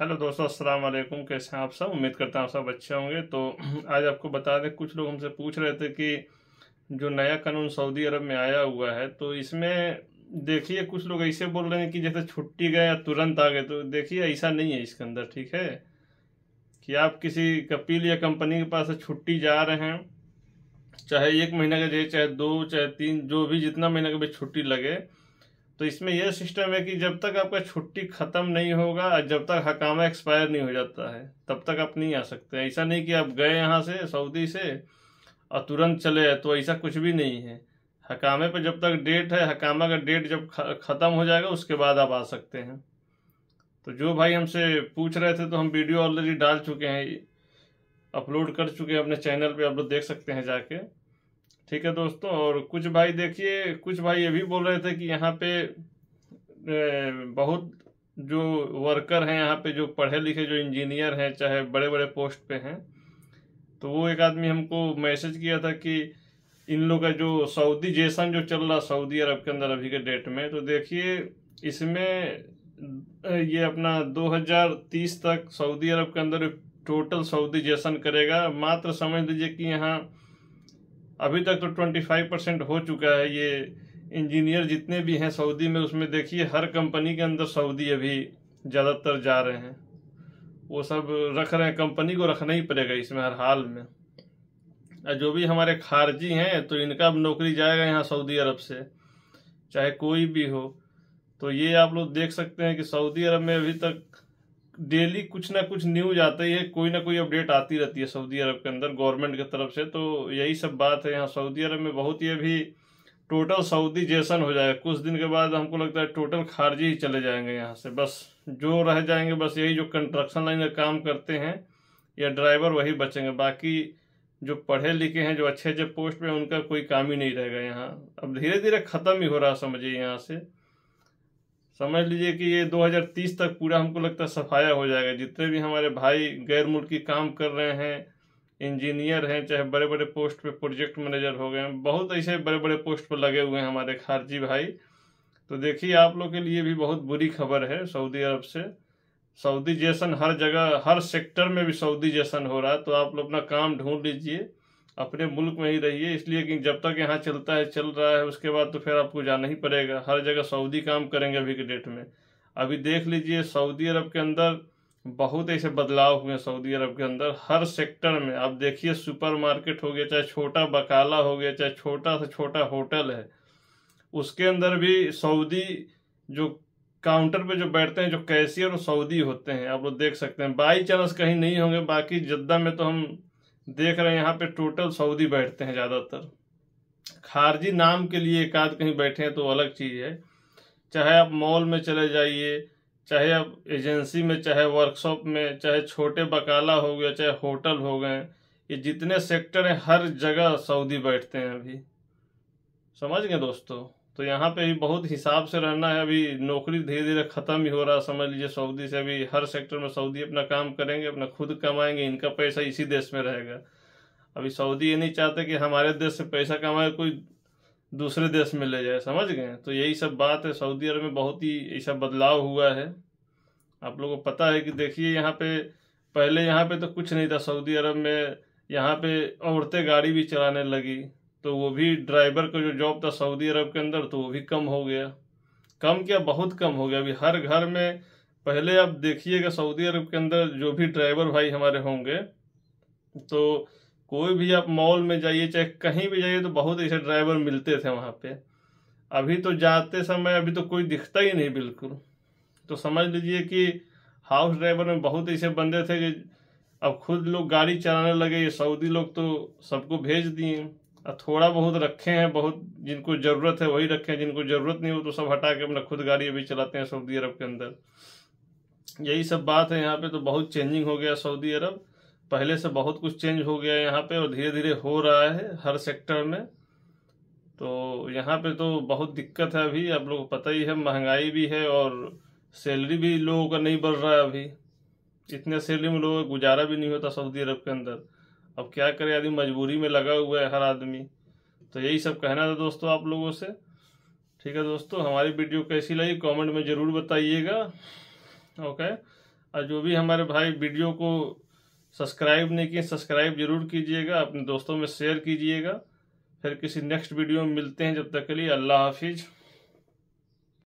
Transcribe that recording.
hello दोस्तों अस्सलाम वालेकुम कैसे हैं आप सब उम्मीद करता आप सब अच्छे होंगे तो आज आपको बता दें कुछ लोग हमसे पूछ रहे थे कि जो नया कानून सऊदी अरब में आया हुआ है तो इसमें देखिए कुछ लोग ऐसे बोल रहे हैं कि जैसे छुट्टी गए या तुरंत आ गए तो देखिए ऐसा नहीं है इसके अंदर ठीक है कि आप किसी कपिल या कंपनी के पास छुट्टी जा रहे हैं चाहे एक महीने का जाइए चाहे दो चाहे तीन जो भी जितना महीने का भी छुट्टी लगे तो इसमें यह सिस्टम है कि जब तक आपका छुट्टी ख़त्म नहीं होगा जब तक हकामा एक्सपायर नहीं हो जाता है तब तक आप नहीं आ सकते ऐसा नहीं कि आप गए यहाँ से सऊदी से और तुरंत चले तो ऐसा कुछ भी नहीं है हकामे पर जब तक डेट है हकामा का डेट जब ख़त्म हो जाएगा उसके बाद आप आ सकते हैं तो जो भाई हमसे पूछ रहे थे तो हम वीडियो ऑलरेडी डाल चुके हैं अपलोड कर चुके हैं अपने चैनल पे आप लोग देख सकते हैं जाके ठीक है दोस्तों और कुछ भाई देखिए कुछ भाई ये भी बोल रहे थे कि यहाँ पे बहुत जो वर्कर हैं यहाँ पे जो पढ़े लिखे जो इंजीनियर हैं चाहे बड़े बड़े पोस्ट पे हैं तो वो एक आदमी हमको मैसेज किया था कि इन लोग का जो सऊदी जैसन जो चल रहा सऊदी अरब के अंदर अभी के डेट में तो देखिए इसमें ये अपना 2030 तक सऊदी अरब के अंदर टोटल सऊदी जैसन करेगा मात्र समझ लीजिए कि यहाँ अभी तक तो ट्वेंटी फाइव परसेंट हो चुका है ये इंजीनियर जितने भी हैं सऊदी में उसमें देखिए हर कंपनी के अंदर सऊदी अभी ज़्यादातर जा रहे हैं वो सब रख रहे हैं कंपनी को रखना ही पड़ेगा इसमें हर हाल में और जो भी हमारे खारजी हैं तो इनका अब नौकरी जाएगा यहाँ सऊदी अरब से चाहे कोई भी हो तो ये आप लोग देख सकते हैं कि सऊदी अरब में अभी तक डेली कुछ ना कुछ न्यूज आता है कोई ना कोई अपडेट आती रहती है सऊदी अरब के अंदर गवर्नमेंट की तरफ से तो यही सब बात है यहाँ सऊदी अरब में बहुत ही अभी टोटल सऊदी जैसन हो जाएगा कुछ दिन के बाद हमको लगता है टोटल खारजी ही चले जाएंगे यहाँ से बस जो रह जाएंगे बस यही जो कंस्ट्रक्शन लाइन का काम करते हैं या ड्राइवर वही बचेंगे बाकी जो पढ़े लिखे हैं जो अच्छे अच्छे पोस्ट पे उनका कोई काम ही नहीं रहेगा यहाँ अब धीरे धीरे ख़त्म ही हो रहा समझिए यहाँ से समझ लीजिए कि ये 2030 तक पूरा हमको लगता है सफाया हो जाएगा जितने भी हमारे भाई गैर मुल्की काम कर रहे हैं इंजीनियर हैं चाहे बड़े बड़े पोस्ट पे प्रोजेक्ट मैनेजर हो गए हैं बहुत ऐसे बड़े बड़े पोस्ट पर लगे हुए हैं हमारे खारजी भाई तो देखिए आप लोग के लिए भी बहुत बुरी खबर है सऊदी अरब से सऊदी जैसन हर जगह हर सेक्टर में भी सऊदी जैसन हो रहा है तो आप लोग अपना काम ढूंढ लीजिए अपने मुल्क में ही रहिए इसलिए कि जब तक यहाँ चलता है चल रहा है उसके बाद तो फिर आपको जाना ही पड़ेगा हर जगह सऊदी काम करेंगे अभी के डेट में अभी देख लीजिए सऊदी अरब के अंदर बहुत ऐसे बदलाव हुए हैं सऊदी अरब के अंदर हर सेक्टर में आप देखिए सुपरमार्केट हो गया चाहे छोटा बकाला हो गया चाहे छोटा से छोटा होटल है उसके अंदर भी सऊदी जो काउंटर पे जो बैठते हैं जो कैशियर वो सऊदी होते हैं आप लोग देख सकते हैं बाई चांस कहीं नहीं होंगे बाकी जद्दा में तो हम देख रहे हैं यहाँ पे टोटल सऊदी बैठते हैं ज़्यादातर खारजी नाम के लिए एक आध कहीं बैठे हैं तो अलग चीज़ है चाहे आप मॉल में चले जाइए चाहे आप एजेंसी में चाहे वर्कशॉप में चाहे छोटे बकाला हो गया चाहे होटल हो गए ये जितने सेक्टर हैं हर जगह सऊदी बैठते हैं अभी समझ गए दोस्तों तो यहाँ पे भी बहुत हिसाब से रहना है अभी नौकरी धीरे धीरे ख़त्म ही हो रहा है समझ लीजिए सऊदी से अभी हर सेक्टर में सऊदी अपना काम करेंगे अपना खुद कमाएंगे इनका पैसा इसी देश में रहेगा अभी सऊदी ये नहीं चाहते कि हमारे देश से पैसा कमाए कोई दूसरे देश में ले जाए समझ गए तो यही सब बात है सऊदी अरब में बहुत ही ऐसा बदलाव हुआ है आप लोगों को पता है कि देखिए यहाँ पे पहले यहाँ पे तो कुछ नहीं था सऊदी अरब में यहाँ पे औरतें गाड़ी भी चलाने लगी तो वो भी ड्राइवर का जो जॉब था सऊदी अरब के अंदर तो वो भी कम हो गया कम क्या बहुत कम हो गया अभी हर घर में पहले आप देखिएगा सऊदी अरब के अंदर जो भी ड्राइवर भाई हमारे होंगे तो कोई भी आप मॉल में जाइए चाहे कहीं भी जाइए तो बहुत ऐसे ड्राइवर मिलते थे वहाँ पे अभी तो जाते समय अभी तो कोई दिखता ही नहीं बिल्कुल तो समझ लीजिए कि हाउस ड्राइवर में बहुत ऐसे बंदे थे कि अब खुद लोग गाड़ी चलाने लगे ये सऊदी लोग तो सबको भेज दिए और थोड़ा बहुत रखे हैं बहुत जिनको ज़रूरत है वही रखे हैं जिनको ज़रूरत नहीं हो तो सब हटा के अपना खुद गाड़ी अभी चलाते हैं सऊदी अरब के अंदर यही सब बात है यहाँ पे तो बहुत चेंजिंग हो गया सऊदी अरब पहले से बहुत कुछ चेंज हो गया यहाँ पे और धीरे धीरे हो रहा है हर सेक्टर में तो यहाँ पे तो बहुत दिक्कत है अभी आप लोग पता ही है महंगाई भी है और सैलरी भी लोगों का नहीं बढ़ रहा है अभी इतने सैलरी में लोगों का गुजारा भी नहीं होता सऊदी अरब के अंदर अब क्या करे आदमी मजबूरी में लगा हुआ है हर आदमी तो यही सब कहना था दोस्तों आप लोगों से ठीक है दोस्तों हमारी वीडियो कैसी लगी कमेंट में ज़रूर बताइएगा ओके और जो भी हमारे भाई वीडियो को सब्सक्राइब नहीं किए सब्सक्राइब जरूर कीजिएगा अपने दोस्तों में शेयर कीजिएगा फिर किसी नेक्स्ट वीडियो में मिलते हैं जब तक के लिए अल्लाह हाफिज़